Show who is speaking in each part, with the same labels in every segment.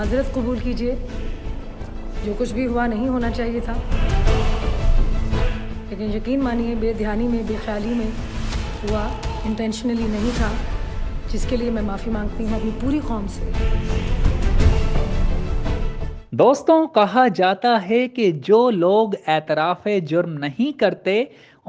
Speaker 1: माजरत कबूल कीजिए जो कुछ भी हुआ नहीं होना चाहिए था लेकिन यकीन मानिए बेध्यानी में बेख्याली में हुआ इंटेंशनली नहीं था जिसके लिए मैं माफ़ी मांगती हूँ अपनी पूरी कौम से
Speaker 2: दोस्तों कहा जाता है कि जो लोग एतराफ़ जुर्म नहीं करते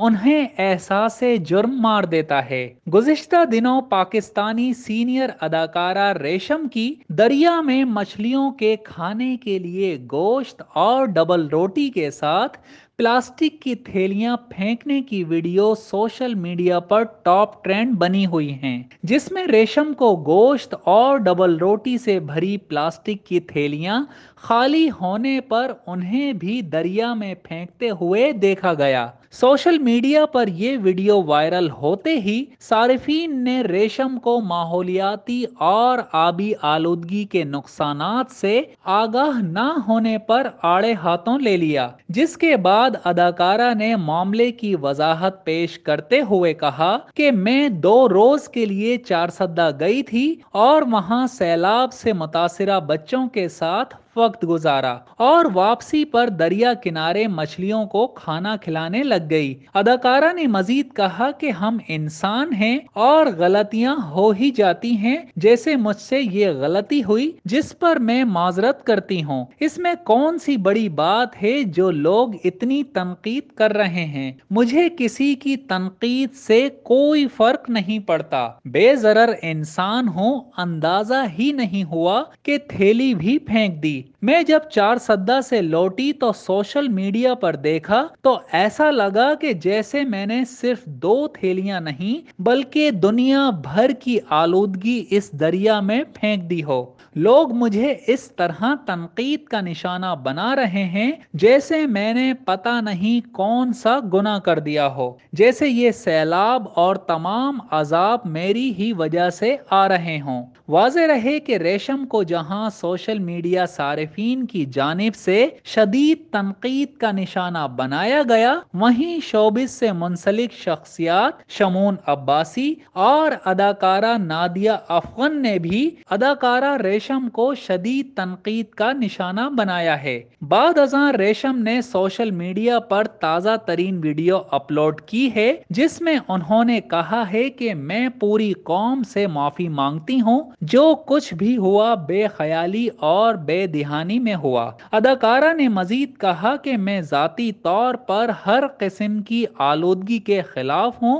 Speaker 2: उन्हें एहसास जुर्म मार देता है गुजशत दिनों पाकिस्तानी सीनियर अदाकारा रेशम की दरिया में मछलियों के खाने के लिए गोश्त और डबल रोटी के साथ प्लास्टिक की थैलियां फेंकने की वीडियो सोशल मीडिया पर टॉप ट्रेंड बनी हुई हैं, जिसमें रेशम को गोश्त और डबल रोटी से भरी प्लास्टिक की थैलियां खाली होने पर उन्हें भी दरिया में फेंकते हुए देखा गया सोशल मीडिया पर ये वीडियो वायरल होते ही सार्फिन ने रेशम को माहौलियाती और आबी आलूदगी के नुकसान से आगाह न होने पर आड़े हाथों ले लिया जिसके बाद अदाकारा ने मामले की वजाहत पेश करते हुए कहा कि मैं दो रोज के लिए चारसद्दा गई थी और वहां सैलाब से मुतासरा बच्चों के साथ वक्त गुजारा और वापसी पर दरिया किनारे मछलियों को खाना खिलाने लग गई अदाकारा ने मजीद कहा कि हम इंसान हैं और गलतियां हो ही जाती हैं जैसे मुझसे ये गलती हुई जिस पर मैं माजरत करती हूँ इसमें कौन सी बड़ी बात है जो लोग इतनी तनकीद कर रहे हैं मुझे किसी की तनकीद से कोई फर्क नहीं पड़ता बेजर इंसान हूँ अंदाजा ही नहीं हुआ कि थैली भी फेंक दी मैं जब चार सद्दा से लौटी तो सोशल मीडिया पर देखा तो ऐसा लगा कि जैसे मैंने सिर्फ दो थैलियां नहीं बल्कि दुनिया भर की आलूदगी इस दरिया में फेंक दी हो लोग मुझे इस तरह तनकीद का निशाना बना रहे हैं जैसे मैंने पता नहीं कौन सा गुना कर दिया हो जैसे ये सैलाब और तमाम अजाब मेरी ही वजह से आ रहे हों वाज रहे कि रेशम को जहां सोशल मीडिया सारे मुतारफीन की जानब से शदीद तनकीद का निशाना बनाया गया वहीं शोबिस से मुंसलिक शख्सियात शमून अब्बासी और अदाकारा नादिया अफगन ने भी अदाकारा रेशम को शदीद तनकीद का निशाना बनाया है बाद अजा रेशम ने सोशल मीडिया पर ताज़ा तरीन वीडियो अपलोड की है जिसमें उन्होंने कहा है कि मैं पूरी कौम से माफ़ी मांगती हूँ जो कुछ भी हुआ बेख्याली और बेदि रिहानी में हुआ अदाकारा ने मजीद कहा कि मैं ज़ाती तौर पर हर किस्म की आलोदगी के खिलाफ हूँ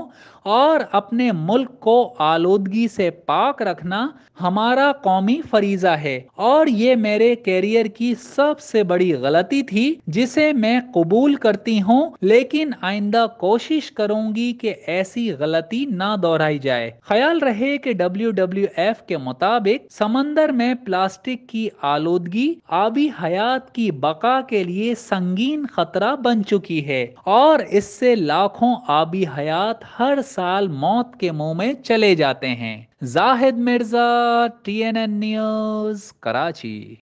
Speaker 2: और अपने मुल्क को आलोदगी से पाक रखना हमारा कौमी फरीजा है और ये मेरे कैरियर की सबसे बड़ी गलती थी जिसे मैं कबूल करती हूँ लेकिन आइंदा कोशिश करूंगी कि ऐसी गलती ना दोहराई जाए ख्याल रहे कि डब्ल्यू डब्ल्यू एफ के मुताबिक समंदर में प्लास्टिक की आलोदगी आबी हयात की बका के लिए संगीन खतरा बन चुकी है और इससे लाखों आबी हयात हर साल मौत के मुंह में चले जाते हैं Zahid Mirza T N N news Karachi